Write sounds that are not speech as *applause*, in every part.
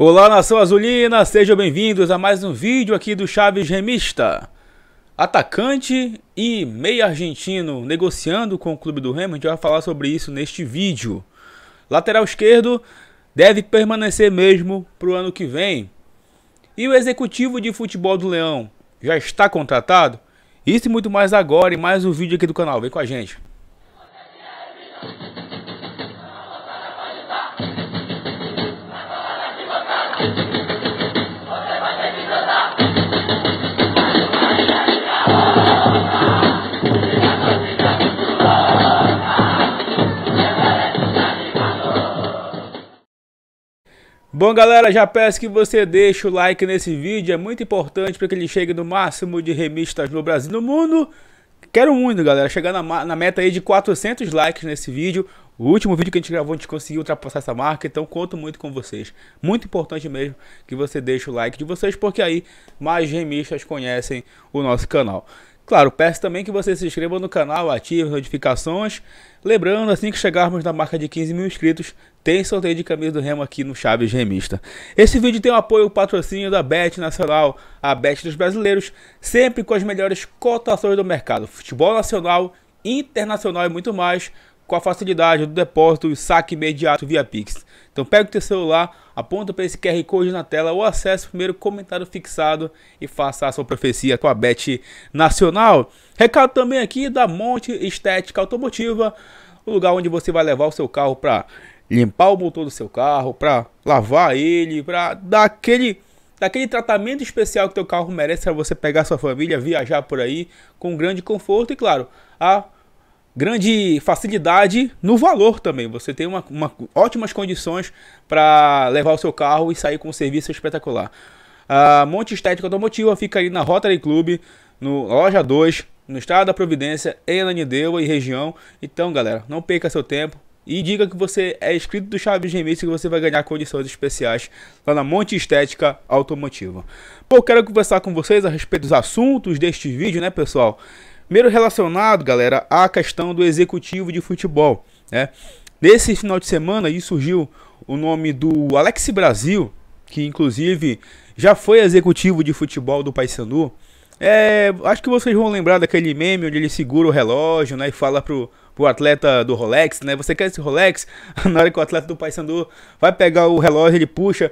Olá nação azulina, sejam bem-vindos a mais um vídeo aqui do Chaves Remista. Atacante e meio argentino negociando com o clube do Remo, a gente vai falar sobre isso neste vídeo. Lateral esquerdo deve permanecer mesmo para o ano que vem. E o executivo de futebol do Leão já está contratado? Isso e muito mais agora em mais um vídeo aqui do canal, vem com a gente. Bom, galera, já peço que você deixe o like nesse vídeo. É muito importante para que ele chegue no máximo de remistas no Brasil e no mundo. Quero muito, galera, chegar na, na, meta aí de 400 likes nesse vídeo. O último vídeo que a gente gravou, a gente conseguiu ultrapassar essa marca, então conto muito com vocês. Muito importante mesmo que você deixe o like de vocês, porque aí mais remistas conhecem o nosso canal. Claro, peço também que você se inscreva no canal, ative as notificações. Lembrando, assim que chegarmos na marca de 15 mil inscritos, tem sorteio de camisa do Remo aqui no Chaves Remista. Esse vídeo tem o apoio e patrocínio da Bet Nacional, a Bet dos brasileiros, sempre com as melhores cotações do mercado, futebol nacional, internacional e muito mais com a facilidade do depósito e saque imediato via Pix. Então pega o teu celular, aponta para esse QR Code na tela ou acesse o primeiro comentário fixado e faça a sua profecia com a Bet Nacional. Recado também aqui da Monte Estética Automotiva, o lugar onde você vai levar o seu carro para limpar o motor do seu carro, para lavar ele, para dar aquele daquele tratamento especial que teu carro merece para você pegar sua família, viajar por aí com grande conforto e claro, a grande facilidade no valor também. Você tem uma, uma ótimas condições para levar o seu carro e sair com um serviço espetacular. A Monte Estética Automotiva fica ali na Rotary Club, no Loja 2, no estado da Providência, em Ananindeua e região. Então, galera, não perca seu tempo e diga que você é inscrito do Chaves Remix que você vai ganhar condições especiais lá na Monte Estética Automotiva. Bom, quero conversar com vocês a respeito dos assuntos deste vídeo, né, pessoal? Primeiro relacionado, galera, à questão do executivo de futebol, né? Nesse final de semana aí surgiu o nome do Alex Brasil, que inclusive já foi executivo de futebol do Paysandu. É, acho que vocês vão lembrar daquele meme onde ele segura o relógio, né, e fala pro, pro atleta do Rolex, né, você quer esse Rolex? *laughs* Na hora que o atleta do Paysandu vai pegar o relógio, ele puxa,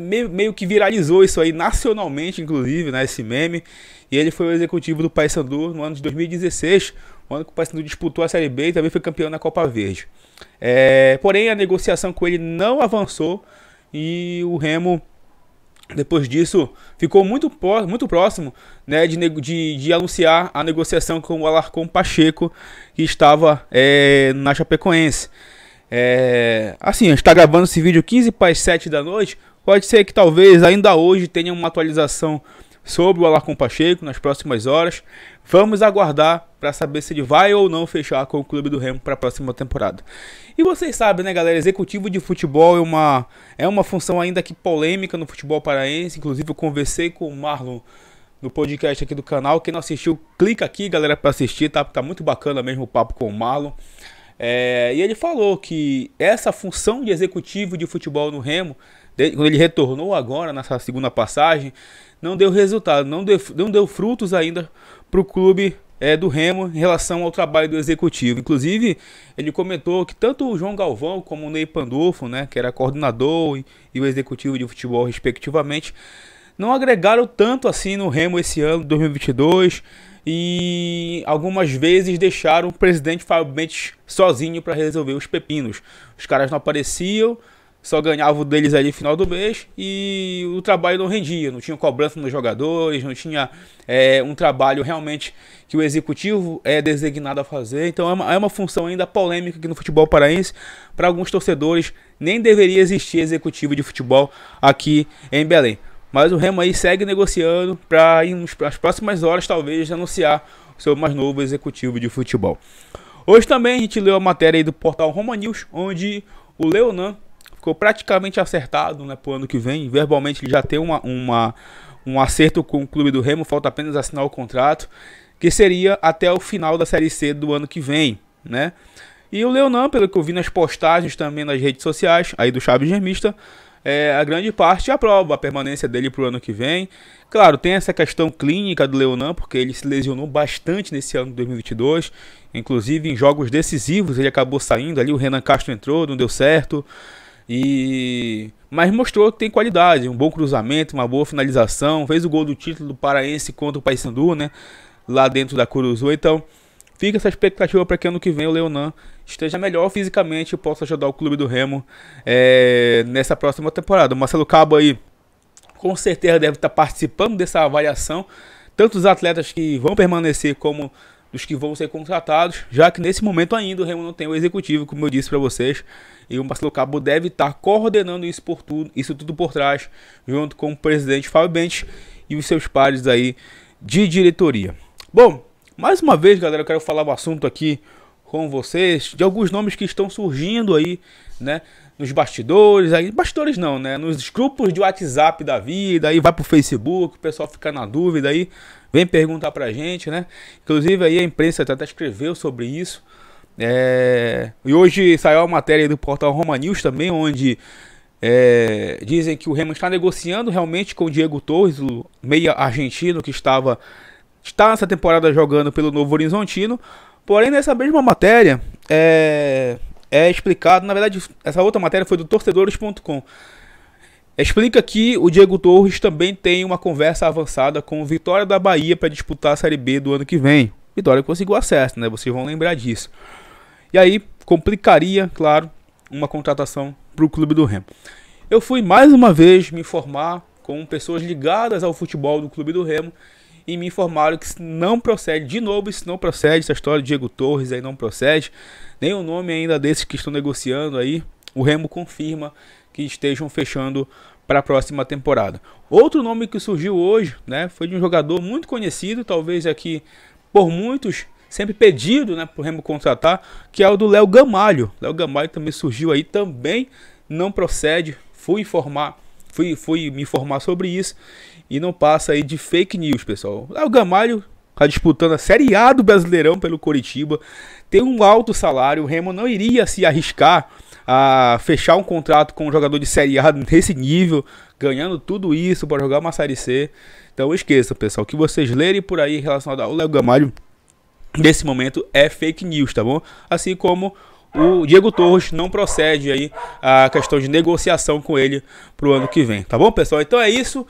meio, meio que viralizou isso aí nacionalmente, inclusive, né, esse meme. E ele foi o executivo do Paysandu no ano de 2016, o ano que o Paysandu disputou a Série B e também foi campeão na Copa Verde. É, porém, a negociação com ele não avançou e o Remo, depois disso, ficou muito, muito próximo né, de, de, de, anunciar a negociação com o Alarcon Pacheco, que estava é, na Chapecoense. É, assim, a gente está gravando esse vídeo 15 para as 7 da noite. Pode ser que talvez ainda hoje tenha uma atualização sobre o Alarcon Pacheco nas próximas horas. Vamos aguardar para saber se ele vai ou não fechar com o clube do Remo para a próxima temporada. E vocês sabem, né, galera, executivo de futebol é uma é uma função ainda que polêmica no futebol paraense. Inclusive eu conversei com o Marlon no podcast aqui do canal. Quem não assistiu, clica aqui, galera, para assistir, tá? Tá muito bacana mesmo o papo com o Marlon. É, e ele falou que essa função de executivo de futebol no Remo quando ele retornou agora nessa segunda passagem, não deu resultado, não deu, não deu frutos ainda para o clube é, do Remo em relação ao trabalho do executivo. Inclusive, ele comentou que tanto o João Galvão como o Ney Pandolfo, né, que era coordenador e, e o executivo de futebol, respectivamente, não agregaram tanto assim no Remo esse ano, 2022, e algumas vezes deixaram o presidente Fábio Mendes sozinho para resolver os pepinos. Os caras não apareciam, só ganhava o deles ali no final do mês e o trabalho não rendia, não tinha cobrança nos jogadores, não tinha é, um trabalho realmente que o executivo é designado a fazer. Então é uma, é uma função ainda polêmica aqui no futebol paraense. Para alguns torcedores, nem deveria existir executivo de futebol aqui em Belém. Mas o Remo aí segue negociando para, nas próximas horas, talvez, anunciar o seu mais novo executivo de futebol. Hoje também a gente leu a matéria aí do portal Roma News, onde o Leonan ficou praticamente acertado né, para o ano que vem. Verbalmente ele já tem uma, uma, um acerto com o clube do Remo, falta apenas assinar o contrato, que seria até o final da Série C do ano que vem. Né? E o Leonan, pelo que eu vi nas postagens também nas redes sociais, aí do Chaves Germista, é, a grande parte aprova a permanência dele para o ano que vem. Claro, tem essa questão clínica do Leonan, porque ele se lesionou bastante nesse ano de 2022. Inclusive, em jogos decisivos, ele acabou saindo ali, o Renan Castro entrou, não deu certo. E mas mostrou que tem qualidade, um bom cruzamento, uma boa finalização, fez o gol do título do paraense contra o Paysandu, né? Lá dentro da Curuzu, então fica essa expectativa para que ano que vem o Leonan esteja melhor fisicamente e possa ajudar o clube do Remo é, nessa próxima temporada. O Marcelo Cabo aí com certeza deve estar tá participando dessa avaliação, tanto os atletas que vão permanecer como dos que vão ser contratados, já que nesse momento ainda o Remo não tem o executivo, como eu disse para vocês, e o Marcelo Cabo deve estar coordenando isso por tudo, isso tudo por trás, junto com o presidente Fábio Bentes e os seus pares aí de diretoria. Bom, mais uma vez, galera, eu quero falar o um assunto aqui com vocês de alguns nomes que estão surgindo aí, né, nos bastidores, aí bastidores não, né? Nos grupos de WhatsApp da vida, aí vai pro Facebook, o pessoal fica na dúvida aí, vem perguntar pra gente, né? Inclusive aí a imprensa até escreveu sobre isso. É... E hoje saiu a matéria do portal Roma News também, onde é... dizem que o Remo está negociando realmente com o Diego Torres, o meia argentino que estava está nessa temporada jogando pelo Novo Horizontino. Porém, nessa mesma matéria, é é explicado, na verdade, essa outra matéria foi do torcedores.com. Explica que o Diego Torres também tem uma conversa avançada com o Vitória da Bahia para disputar a Série B do ano que vem. Vitória conseguiu acesso, né? Vocês vão lembrar disso. E aí complicaria, claro, uma contratação para o clube do Remo. Eu fui mais uma vez me informar com pessoas ligadas ao futebol do clube do Remo e me informaram que não procede, de novo, isso não procede, essa história de Diego Torres aí não procede, nem o nome ainda desses que estão negociando aí, o Remo confirma que estejam fechando para a próxima temporada. Outro nome que surgiu hoje, né, foi de um jogador muito conhecido, talvez aqui por muitos sempre pedido, né, o Remo contratar, que é o do Léo Gamalho. Léo Gamalho também surgiu aí, também não procede. Fui informar fui, fui me informar sobre isso e não passa aí de fake news, pessoal. Ah, o Gamalho tá disputando a Série A do Brasileirão pelo Coritiba, tem um alto salário, o Remo não iria se arriscar a fechar um contrato com um jogador de Série A nesse nível, ganhando tudo isso para jogar uma Série C. Então esqueça, pessoal, que vocês lerem por aí relação ao Léo Gamalho nesse momento é fake news, tá bom? Assim como o Diego Torres não procede aí a questão de negociação com ele para o ano que vem. Tá bom, pessoal? Então é isso.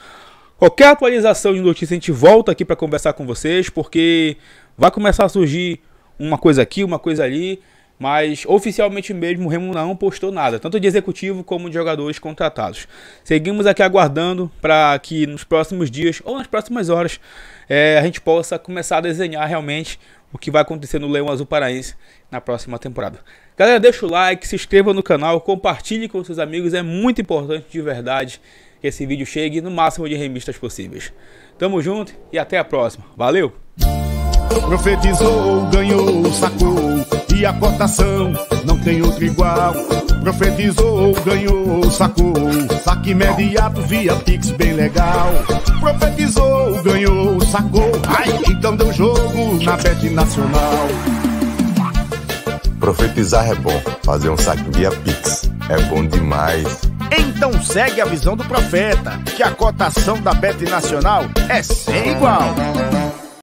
Qualquer atualização de notícia a gente volta aqui para conversar com vocês, porque vai começar a surgir uma coisa aqui, uma coisa ali, mas oficialmente mesmo o Remo não postou nada, tanto de executivo como de jogadores contratados. Seguimos aqui aguardando para que nos próximos dias ou nas próximas horas é, a gente possa começar a desenhar realmente o que vai acontecer no Leão Azul Paraense na próxima temporada. Galera, deixa o like, se inscreva no canal, compartilhe com seus amigos, é muito importante de verdade que esse vídeo chegue no máximo de remistas possíveis. Tamo junto e até a próxima. Valeu! Profetizou, ganhou, sacou, e a cotação não tem outro igual. Profetizou, ganhou, sacou, saque imediato via Pix bem legal. Profetizou, ganhou, sacou, ai, então deu jogo na Bet Nacional. Profetizar é bom, fazer um saque via Pix é bom demais. Então segue a visão do profeta, que a cotação da Bet Nacional é sem igual.